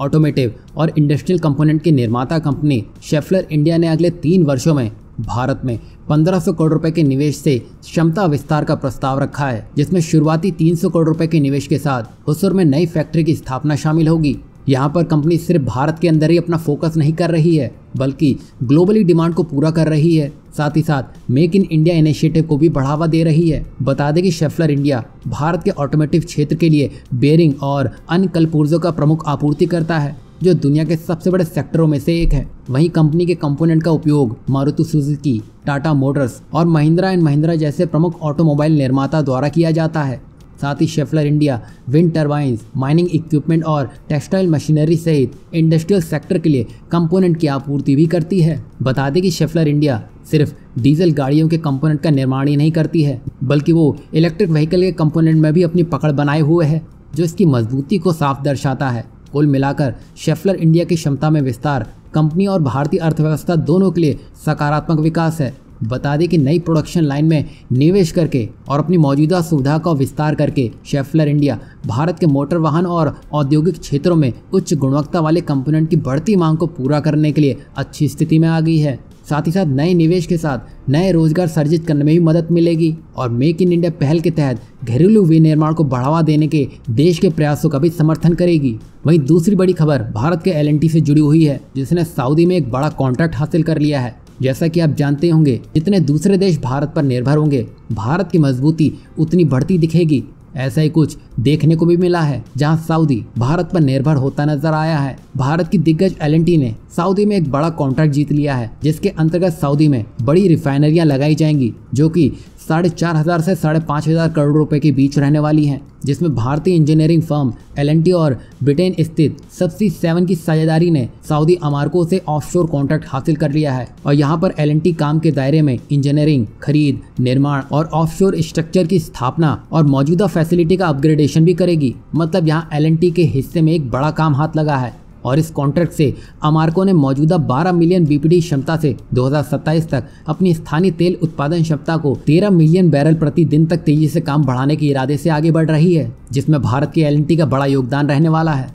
automotive और industrial component की निर्माता कंपनी शेफलर इंडिया ने अगले तीन वर्षों में भारत में 1500 करोड़ रुपए के निवेश से क्षमता विस्तार का प्रस्ताव रखा है जिसमें शुरुआती 300 करोड़ रुपए के निवेश के साथ हुसुर में नई फैक्ट्री की स्थापना शामिल होगी यहाँ पर कंपनी सिर्फ भारत के अंदर ही अपना फोकस नहीं कर रही है बल्कि ग्लोबली डिमांड को पूरा कर रही है साथ ही साथ मेक इन इंडिया इनिशिएटिव को भी बढ़ावा दे रही है बता दें कि शेफलर इंडिया भारत के ऑटोमेटिव क्षेत्र के लिए बेरिंग और अन्य कलपुर्जों का प्रमुख आपूर्ति करता है जो दुनिया के सबसे बड़े सेक्टरों में से एक है वहीं कंपनी के कंपोनेंट का उपयोग मारुति सुजुकी टाटा मोटर्स और महिंद्रा एंड महिंद्रा जैसे प्रमुख ऑटोमोबाइल निर्माता द्वारा किया जाता है साथ ही Schaeffler India wind turbines mining equipment और टेक्सटाइल मशीनरी सहित इंडस्ट्रियल सेक्टर के लिए कंपोनेंट की आपूर्ति भी करती है बता दें कि शेफलर इंडिया सिर्फ डीजल गाड़ियों के कंपोनेंट का निर्माण ही नहीं करती है बल्कि वो इलेक्ट्रिक व्हीकल के कंपोनेंट में भी अपनी पकड़ बनाए हुए है जो इसकी मजबूती को साफ दर्शाता है कुल मिलाकर शेफलर इंडिया की क्षमता में विस्तार कंपनी और भारतीय अर्थव्यवस्था दोनों के लिए सकारात्मक विकास है बता दें कि नई प्रोडक्शन लाइन में निवेश करके और अपनी मौजूदा सुविधा का विस्तार करके शेफलर इंडिया भारत के मोटर वाहन और औद्योगिक क्षेत्रों में उच्च गुणवत्ता वाले कंपोनेंट की बढ़ती मांग को पूरा करने के लिए अच्छी स्थिति में आ गई है साथ ही साथ नए निवेश के साथ नए रोजगार सर्जित करने में भी मदद मिलेगी और मेक इन इंडिया पहल के तहत घरेलू विनिर्माण को बढ़ावा देने के देश के प्रयासों का भी समर्थन करेगी वहीं दूसरी बड़ी खबर भारत के एल से जुड़ी हुई है जिसने सऊदी में एक बड़ा कॉन्ट्रैक्ट हासिल कर लिया है जैसा कि आप जानते होंगे जितने दूसरे देश भारत पर निर्भर होंगे भारत की मजबूती उतनी बढ़ती दिखेगी ऐसा ही कुछ देखने को भी मिला है जहां सऊदी भारत पर निर्भर होता नजर आया है भारत की दिग्गज एल ने सऊदी में एक बड़ा कॉन्ट्रैक्ट जीत लिया है जिसके अंतर्गत सऊदी में बड़ी रिफाइनरियां लगाई जाएंगी जो कि साढ़े चार हज़ार से साढ़े पाँच हज़ार करोड़ रुपए के बीच रहने वाली है जिसमें भारतीय इंजीनियरिंग फर्म एल और ब्रिटेन स्थित सबसी सेवन की साझेदारी ने सऊदी अमारको से ऑफशोर कॉन्ट्रैक्ट हासिल कर लिया है और यहाँ पर एल काम के दायरे में इंजीनियरिंग खरीद निर्माण और ऑफशोर स्ट्रक्चर की स्थापना और मौजूदा फैसिलिटी का अपग्रेडेशन भी करेगी मतलब यहाँ एल के हिस्से में एक बड़ा काम हाथ लगा है और इस कॉन्ट्रैक्ट से अमारको ने मौजूदा 12 मिलियन बीपीडी क्षमता से 2027 तक अपनी स्थानीय तेल उत्पादन क्षमता को 13 मिलियन बैरल प्रति दिन तक तेजी से काम बढ़ाने के इरादे से आगे बढ़ रही है जिसमें भारत के एल का बड़ा योगदान रहने वाला है